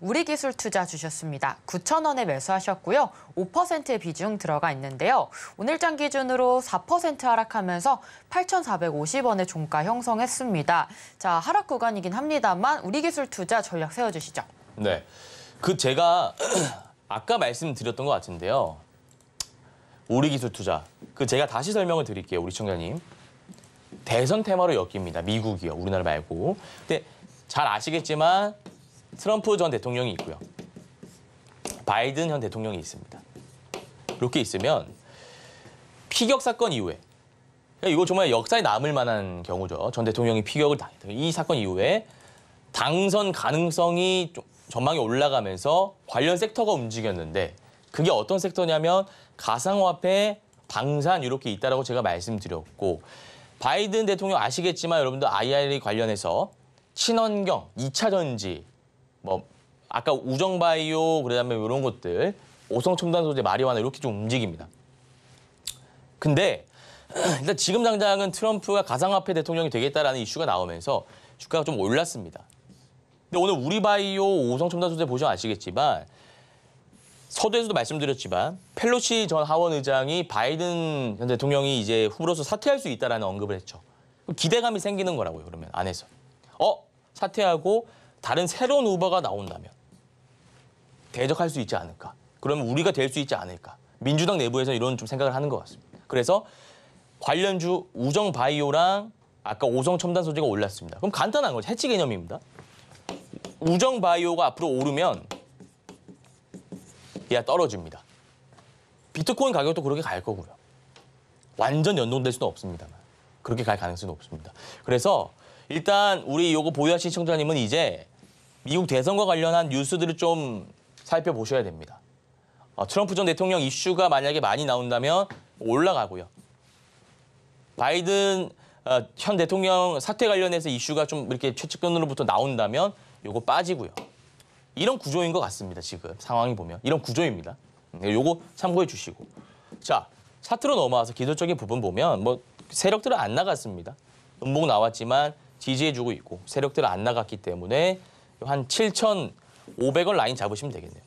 우리기술 투자 주셨습니다. 9천 원에 매수하셨고요. 5%의 비중 들어가 있는데요. 오늘장 기준으로 4% 하락하면서 8,450원의 종가 형성했습니다. 자, 하락 구간이긴 합니다만 우리기술 투자 전략 세워주시죠. 네, 그 제가 아까 말씀드렸던 것 같은데요. 우리기술 투자, 그 제가 다시 설명을 드릴게요, 우리 청자님. 대선 테마로 엮입니다. 미국이요, 우리나라 말고. 근데 잘 아시겠지만 트럼프 전 대통령이 있고요. 바이든 현 대통령이 있습니다. 이렇게 있으면 피격 사건 이후에 그러니까 이거 정말 역사에 남을 만한 경우죠. 전 대통령이 피격을 당했다이 사건 이후에 당선 가능성이 전망이 올라가면서 관련 섹터가 움직였는데 그게 어떤 섹터냐면 가상화폐, 방산 이렇게 있다라고 제가 말씀드렸고 바이든 대통령 아시겠지만 여러분들 IRA 관련해서 친환경, 2차 전지 뭐 아까 우정바이오 그다음에 이런 것들 오성 첨단 소재 마리화나 이렇게 좀 움직입니다. 근데 일단 지금 당장은 트럼프가 가상화폐 대통령이 되겠다라는 이슈가 나오면서 주가가 좀 올랐습니다. 근데 오늘 우리 바이오 오성 첨단 소재 보시면 아시겠지만 서두에서도 말씀드렸지만 펠로시 전 하원 의장이 바이든 전 대통령이 이제 후보로서 사퇴할 수 있다라는 언급을 했죠. 기대감이 생기는 거라고요. 그러면 안에서 어 사퇴하고 다른 새로운 우버가 나온다면 대적할 수 있지 않을까. 그러면 우리가 될 수 있지 않을까. 민주당 내부에서 이런 좀 생각을 하는 것 같습니다. 그래서 관련주 우정바이오랑 아까 오성 첨단 소재가 올랐습니다. 그럼 간단한 거죠. 해치 개념입니다. 우정바이오가 앞으로 오르면 얘가 떨어집니다. 비트코인 가격도 그렇게 갈 거고요. 완전 연동될 수는 없습니다만. 그렇게 갈 가능성은 없습니다. 그래서 일단 우리 요거 보유하신 시청자님은 이제 미국 대선과 관련한 뉴스들을 좀 살펴보셔야 됩니다. 어, 트럼프 전 대통령 이슈가 만약에 많이 나온다면 올라가고요. 바이든 어, 현 대통령 사퇴 관련해서 이슈가 좀 이렇게 최측근으로부터 나온다면 요거 빠지고요. 이런 구조인 것 같습니다. 지금 상황이 보면 이런 구조입니다. 음, 네, 요거 참고해 주시고 자 사트로 넘어와서 기술적인 부분 보면 뭐 세력들은 안 나갔습니다. 음봉 나왔지만 지지해주고 있고 세력들은 안 나갔기 때문에 한 7,500원 라인 잡으시면 되겠네요.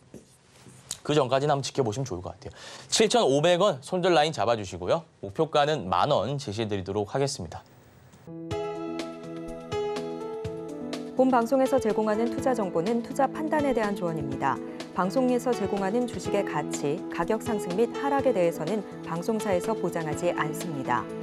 그 전까지는 한번 지켜보시면 좋을 것 같아요. 7,500원 손절 라인 잡아주시고요. 목표가는 만 원 제시해드리도록 하겠습니다. 본 방송에서 제공하는 투자 정보는 투자 판단에 대한 조언입니다. 방송에서 제공하는 주식의 가치, 가격 상승 및 하락에 대해서는 방송사에서 보장하지 않습니다.